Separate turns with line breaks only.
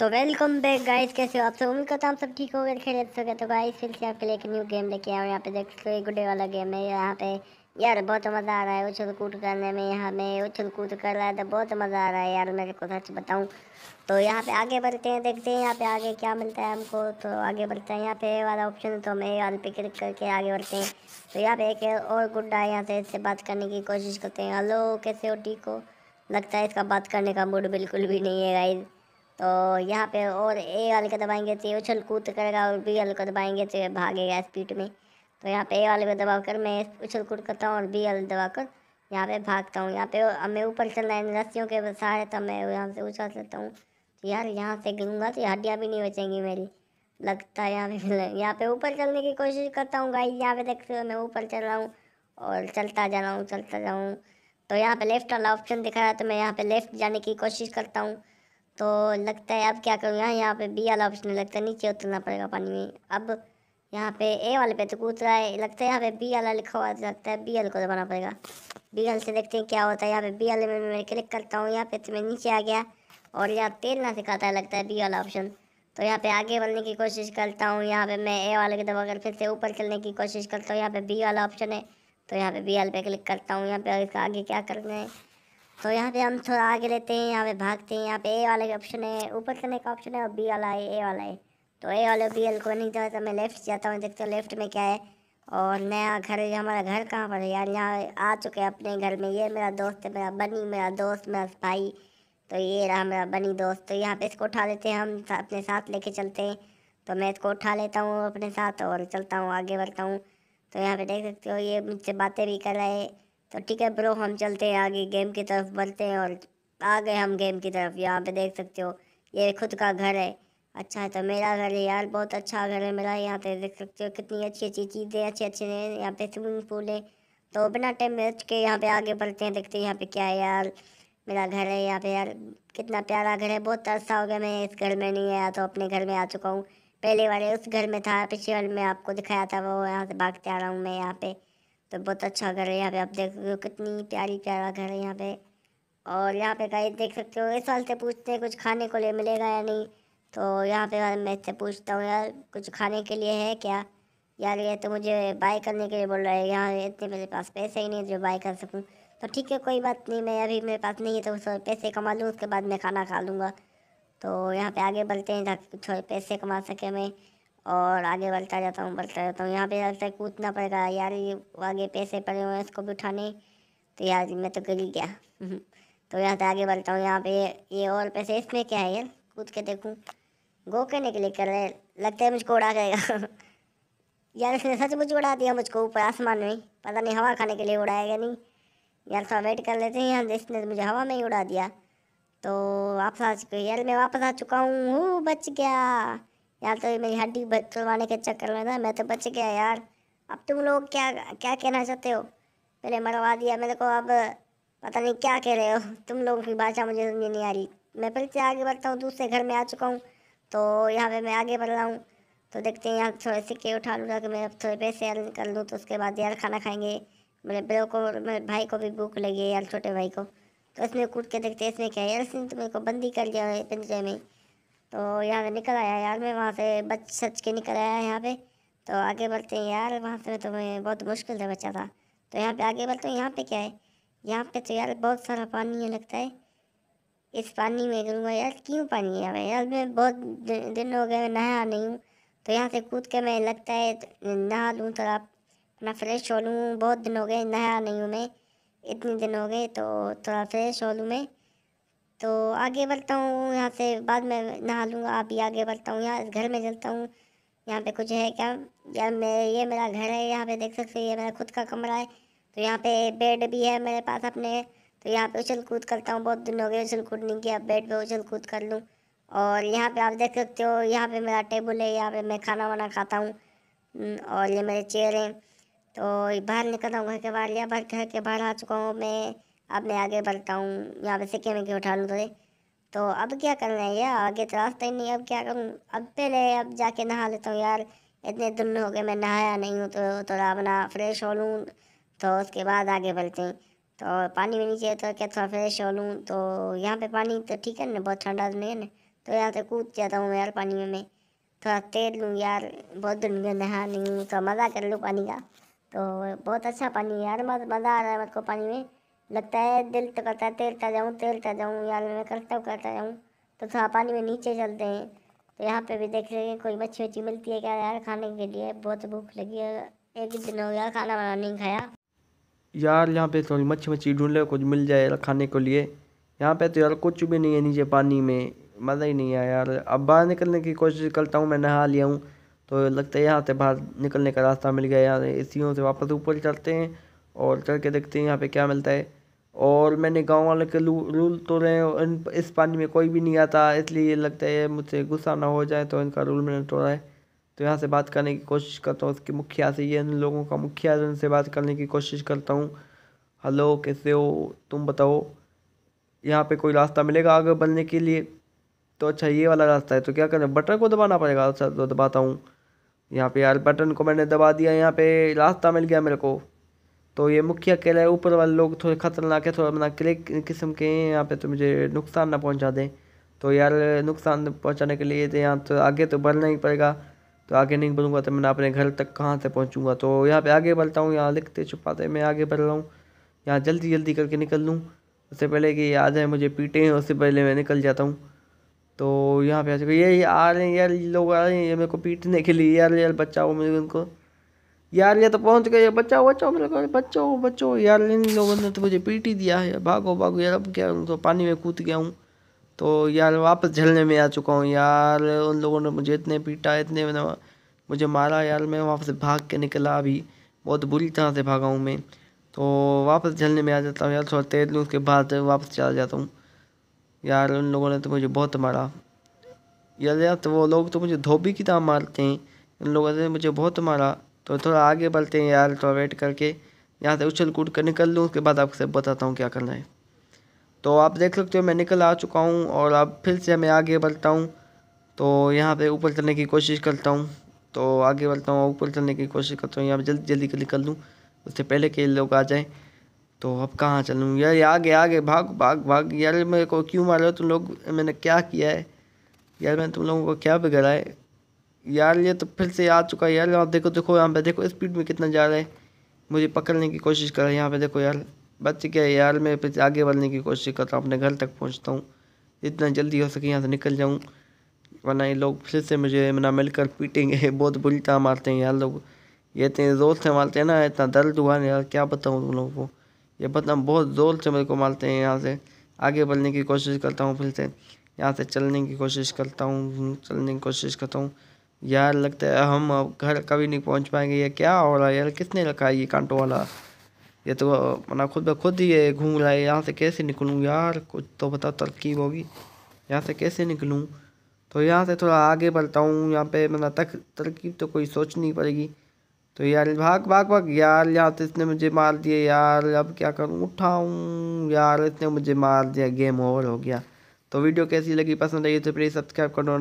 तो welcome back guys कैसे हो आप सब उम्मीद करता हूँ सब ठीक हो गए खेल हो गए तो गाइस फिर से आपके लिए एक न्यू गेम लेके आया यहाँ पे देख सकते हो गुडे वाला गेम है यहाँ पे यार बहुत मज़ा आ रहा है उछल कूद करने में यहाँ में उछल कूद कर रहा है तो बहुत मज़ा आ रहा है यार मेरे को सच बताऊँ तो यहाँ पे आगे बढ़ते हैं देखते हैं यहाँ पे आगे क्या मिलता है हमको तो आगे बढ़ते हैं यहाँ पे वाला ऑप्शन तो हमें यहाँ पे क्लिक करके आगे बढ़ते हैं तो यहाँ पे एक और गुड्डा है यहाँ से इससे बात करने की कोशिश करते हैं हलो कैसे हो ठीक हो लगता है इसका बात करने का मूड बिल्कुल भी नहीं है गाइज़ तो यहाँ पे और ए वाले को दबाएंगे तो ये उछल कूद करेगा और बी वाले को दबाएंगे तो भागेगा स्पीड में तो यहाँ पे ए वाले को दबा कर मैं उछल कूद करता हूँ और बी वाले दबा कर यहाँ पे भागता हूँ यहाँ पे अब मैं ऊपर चल रहा है रस्सियों के सहारे तो मैं यहाँ से उछल सकता हूँ तो यार यहाँ से गिरूँगा तो हड्डियाँ भी नहीं बचेंगी मेरी लगता है यहाँ पे यहाँ पे ऊपर चलने की कोशिश करता हूँ गाई यहाँ पे देख मैं ऊपर चल रहा हूँ और चलता जा रहा हूँ चलता जाऊँ तो यहाँ पे लेफ़्ट वाला ऑप्शन दिखा रहा है तो मैं यहाँ पे लेफ़्ट जाने की कोशिश करता हूँ तो लगता है अब क्या करूँ यहाँ यहाँ पे बी वाला ऑप्शन लगता है नीचे उतरना पड़ेगा पानी में अब यहाँ पे ए वाले पे तो कूद रहा है लगता है यहाँ पे बी वाला लिखा हुआ लगता है बी एल को दबाना पड़ेगा बी एल से देखते हैं क्या होता है यहाँ पे बी वाले में मैं क्लिक करता हूँ यहाँ पे तो मैं नीचे आ गया और यहाँ तैरना सिखाता है लगता है बी वाला ऑप्शन तो यहाँ पे आगे बढ़ने की कोशिश करता हूँ यहाँ पे मैं ए वाले को कर फिर से ऊपर चलने की कोशिश करता हूँ यहाँ पे बी वाला ऑप्शन है तो यहाँ पे बी वाले पे क्लिक करता हूँ यहाँ पे इसका आगे क्या करना है तो यहाँ पे हम थोड़ा आगे लेते हैं यहाँ पे भागते हैं यहाँ पे ए वाले का ऑप्शन है ऊपर करने का ऑप्शन है और बी वाला है ए वाला है तो ए वाले बी वाले को नहीं जाता तो मैं लेफ्ट जाता हूँ देखते हो लेफ्ट में क्या है और नया घर हमारा घर कहाँ पर है यार यहाँ आ चुके हैं अपने घर में ये मेरा दोस्त है मेरा बनी मेरा दोस्त मेरा भाई तो ये रहा मेरा बनी दोस्त तो यहाँ पे इसको उठा लेते हैं हम अपने साथ लेके चलते हैं तो मैं इसको उठा लेता हूँ अपने साथ और चलता हूँ आगे बढ़ता हूँ तो यहाँ पे देख सकते हो ये मुझसे बातें भी कर रहे हैं तो ठीक है ब्रो हम चलते हैं आगे गेम की तरफ बढ़ते हैं और आ गए हम गेम की तरफ यहाँ पे देख सकते हो ये खुद का घर है अच्छा है तो मेरा घर है यार बहुत अच्छा घर है मेरा यहाँ पे देख सकते हो कितनी अच्छी अच्छी चीज़ें अच्छे अच्छे हैं यहाँ पे स्विमिंग पूल है तो बिना टाइम वेस्ट के यहाँ पे आगे बढ़ते हैं देखते हैं यहाँ पे क्या है यार मेरा घर है यहाँ पे यार कितना प्यारा घर है बहुत अच्छा हो गया मैं इस घर में नहीं आया तो अपने घर में आ चुका हूँ पहले वाले उस घर में था पिछले वाले में आपको दिखाया था वो यहाँ से भागते आ रहा हूँ मैं यहाँ पे तो बहुत अच्छा घर है यहाँ पे आप देख सकते हो कितनी प्यारी प्यारा घर है यहाँ पे और यहाँ पे गाइस देख सकते हो इस वाल से पूछते हैं कुछ खाने को ले मिलेगा या नहीं तो यहाँ पे मैं इससे पूछता हूँ यार कुछ खाने के लिए है क्या यार ये तो मुझे बाय करने के लिए बोल रहा है यहाँ इतने मेरे पास पैसे ही नहीं जो बाय कर सकूँ तो ठीक है कोई बात नहीं मैं अभी मेरे पास नहीं है तो उस पैसे कमा लूँ उसके बाद मैं खाना खा लूँगा तो यहाँ पे आगे बढ़ते हैं ताकि कुछ पैसे कमा सके मैं और आगे बढ़ता जाता हूँ बढ़ता जाता हूँ यहाँ पे लगता से कूदना पड़ेगा यार ये आगे पैसे पड़े हुए हैं इसको भी उठाने तो यार मैं तो गिर गया तो यहाँ से आगे बढ़ता हूँ यहाँ पे ये और पैसे इसमें क्या है यार कूद के देखूँ गो के लिए कर रहे लगता है मुझको उड़ा जाएगा यार इसने मुझे उड़ा दिया मुझको ऊपर आसमान में पता नहीं हवा खाने के लिए उड़ाएगा नहीं यार थोड़ा वेट कर लेते हैं यार इसने मुझे हवा में ही उड़ा दिया तो वापस आ चुके यार मैं वापस आ चुका हूँ बच गया यार तो मेरी हड्डी तुलवाने के चक्कर में था मैं तो बच गया यार अब तुम लोग क्या क्या कहना चाहते हो पहले मरवा दिया मेरे को अब पता नहीं क्या कह रहे हो तुम लोगों की भाषा मुझे समझ नहीं आ रही मैं फिर से आगे बढ़ता हूँ दूसरे घर में आ चुका हूँ तो यहाँ पे मैं आगे बढ़ रहा हूँ तो देखते हैं यहाँ थोड़े सिक्के उठा लूँगा कि मैं थोड़े पैसे अर्न कर लूँ तो उसके बाद यार खाना खाएंगे मेरे बड़े को मेरे भाई को भी भूख लगी है यार छोटे भाई को तो इसमें कूद के देखते हैं इसमें क्या है यार इसने तो मेरे को बंदी कर लिया है पिंजरे में तो यहाँ पे निकल आया यार मैं वहाँ से बच सच के निकल आया यहाँ पे तो आगे बढ़ते हैं यार वहाँ से तो मैं बहुत मुश्किल से बचा था तो यहाँ पे आगे बढ़ते हैं यहाँ पे क्या है यहाँ पे तो यार बहुत सारा पानी है लगता है इस पानी में करूँगा यार क्यों पानी है यहाँ यार मैं बहुत दिन हो गए नहा नहाया नहीं हूँ तो यहाँ से कूद के मैं लगता है तो नहा लूँ थोड़ा अपना फ्रेश हो लूँ बहुत दिन हो गए नहाया नहीं हूँ मैं इतने दिन हो गए तो थोड़ा फ्रेश हो लूँ मैं तो आगे बढ़ता हूँ यहाँ से बाद में नहा लूँगा आप ही आगे बढ़ता हूँ यहाँ घर में चलता हूँ यहाँ पे कुछ है क्या यार मैं ये मेरा घर है यहाँ पे देख सकते हो ये मेरा खुद का कमरा है तो यहाँ पे बेड भी है मेरे पास अपने तो यहाँ पे उछल कूद करता हूँ बहुत दिन हो गए उछल कूद नहीं किया बेड पे उछल कूद कर लूँ और यहाँ पे आप देख सकते हो यहाँ पे मेरा टेबल है यहाँ पे मैं खाना वाना खाता हूँ हम्म, और ये मेरे चेयर हैं तो बाहर निकलता हूँ घर के बाहर या बाहर घर के बाहर आ चुका हूँ मैं अब मैं आगे बढ़ता हूँ यहाँ पे सिक्के में क्यों उठा लूँ थोड़े तो अब क्या करना है यार आगे तो रास्ता ही नहीं अब क्या करूँ अब पहले अब जाके नहा लेता हूँ यार इतने दिन हो गए मैं नहाया नहीं हूँ तो थोड़ा अपना फ्रेश हो लूँ तो उसके बाद आगे बढ़ते हैं तो पानी भी नीचे तो क्या थोड़ा फ्रेश हो लूँ तो यहाँ पे पानी तो ठीक है ना बहुत ठंडा नहीं है ना तो यहाँ से कूद जाता हूँ यार पानी में मैं थोड़ा तैर लूँ यार बहुत दिन में नहा नहीं हूँ तो मज़ा कर लूँ पानी का तो बहुत अच्छा पानी यार मज़ा आ रहा है मेरे को पानी में लगता है दिल तो करता है तैरता जाऊँ तैरता जाऊँ यार मैं करता हूँ करता जाऊँ तो थोड़ा पानी में नीचे चलते हैं तो यहाँ पे भी देख रहे हैं कोई मच्छी वच्छी मिलती है क्या यार खाने के लिए बहुत भूख लगी है एक दिन हो गया खाना वाना नहीं खाया
यार यहाँ पे थोड़ी मच्छी मच्छी ढूंढ लो कुछ मिल जाए खाने के लिए यहाँ पे तो यार कुछ भी नहीं है नीचे पानी में मज़ा ही नहीं आया यार अब बाहर निकलने की कोशिश करता हूँ मैं नहा लिया हूँ तो लगता है यहाँ से बाहर निकलने का रास्ता मिल गया यार इसी से वापस ऊपर चलते हैं और चल के देखते हैं यहाँ पे क्या मिलता है और मैंने गाँव वालों के रूल तोड़े इन इस पानी में कोई भी नहीं आता इसलिए ये लगता है मुझसे गुस्सा ना हो जाए तो इनका रूल मैंने तोड़ा है तो यहाँ से बात करने की कोशिश करता हूँ उसके मुखिया से ये इन लोगों का मुखिया उनसे बात करने की कोशिश करता हूँ हेलो कैसे हो तुम बताओ यहाँ पे कोई रास्ता मिलेगा आगे बढ़ने के लिए तो अच्छा ये वाला रास्ता है तो क्या करना बटन को दबाना पड़ेगा अच्छा तो दबाता हूँ यहाँ पे यार बटन को मैंने दबा दिया यहाँ पे रास्ता मिल गया मेरे को तो ये मुख्य अकेला है ऊपर वाले लोग थोड़े ख़तरनाक है थोड़ा मना किले किस्म के हैं यहाँ पे तो मुझे नुकसान ना पहुँचा दें तो यार नुकसान पहुँचाने के लिए तो यहाँ तो आगे तो बढ़ना ही पड़ेगा तो आगे नहीं बढ़ूँगा तो मैं अपने घर तक कहाँ से पहुँचूँगा तो यहाँ पर आगे बढ़ता हूँ यहाँ लिखते छुपाते मैं आगे बढ़ रहा हूँ यहाँ जल्दी जल्दी करके निकल लूँ उससे पहले कि आ जाए मुझे पीटे हैं उससे पहले मैं निकल जाता हूँ तो यहाँ पे आ चुके ये आ रहे हैं यार लोग आ रहे हैं ये मेरे को पीटने के लिए यार यार बचाओ मुझे उनको यार ये तो पहुंच गए बचाओ बचाओ मेरे को बचाओ बचाओ यार इन लोगों ने तो मुझे पीट ही दिया है भागो भागो यार अब क्या तो पानी में कूद गया हूँ तो यार वापस झलने में आ चुका हूँ यार उन लोगों ने मुझे इतने पीटा इतने मुझे मारा यार मैं वहाँ से भाग के निकला अभी बहुत बुरी तरह से भागा हूँ मैं तो वापस झलने में आ जाता हूँ यार थोड़ा तैर लूँ उसके बाद वापस चला जाता हूँ यार उन लोगों ने तो मुझे बहुत मारा यार यार तो वो लोग तो मुझे धोबी की तरह मारते हैं उन लोगों ने मुझे बहुत मारा तो थोड़ा आगे बढ़ते हैं यार थोड़ा वेट करके यहाँ से उछल कूद कर निकल लूँ उसके बाद आपसे बताता हूँ क्या करना है तो आप देख सकते हो मैं निकल आ चुका हूँ और अब फिर से मैं आगे बढ़ता हूँ तो यहाँ पे ऊपर चलने की कोशिश करता हूँ तो आगे बढ़ता हूँ ऊपर चलने की कोशिश करता हूँ यहाँ पर जल्दी जल्दी निकल लूँ उससे पहले के लोग आ जाएँ तो अब कहाँ चलूँ यार आगे आगे भाग भाग भाग यार मेरे को क्यों मार रहे हो तुम लोग मैंने क्या किया है यार मैंने तुम लोगों को क्या बिगड़ा है यार ये तो फिर से आ चुका है यार यहाँ देखो देखो यहाँ पे देखो स्पीड में कितना जा रहा है मुझे पकड़ने की कोशिश कर रहा है यहाँ पे देखो यार बच गया यार मैं फिर आगे बढ़ने की कोशिश करता हूँ अपने घर तक पहुँचता हूँ जितना जल्दी हो सके यहाँ से निकल जाऊँ वरना ये लोग फिर से मुझे ना मिलकर पीटेंगे बहुत बुरी तरह मारते हैं यार लोग ये इतने ज़ोर से मारते हैं ना इतना दर्द हुआ ना यार क्या बताऊँ तुम लोगों को ये बताऊँ बहुत ज़ोर से मेरे को मारते हैं यहाँ से आगे बढ़ने की कोशिश करता हूँ फिर से यहाँ से चलने की कोशिश करता हूँ चलने की कोशिश करता हूँ यार लगता है हम अब घर कभी नहीं पहुंच पाएंगे ये क्या हो रहा है यार किसने रखा है ये कांटो वाला ये तो मना खुद ब खुद ही घूम रहा है यहाँ से कैसे निकलूँ यार कुछ तो बताओ तरकीब होगी यहाँ से कैसे निकलूँ तो यहाँ से थोड़ा आगे बढ़ता हूँ यहाँ पे मतलब तक तरकीब तो कोई सोचनी पड़ेगी तो यार भाग भाग भाग यार यहाँ तो इसने मुझे मार दिया यार अब क्या करूँ उठाऊँ यार इसने मुझे मार दिया गेम ओवर हो गया तो वीडियो कैसी लगी पसंद आई तो प्लीज़ सब्सक्राइब करो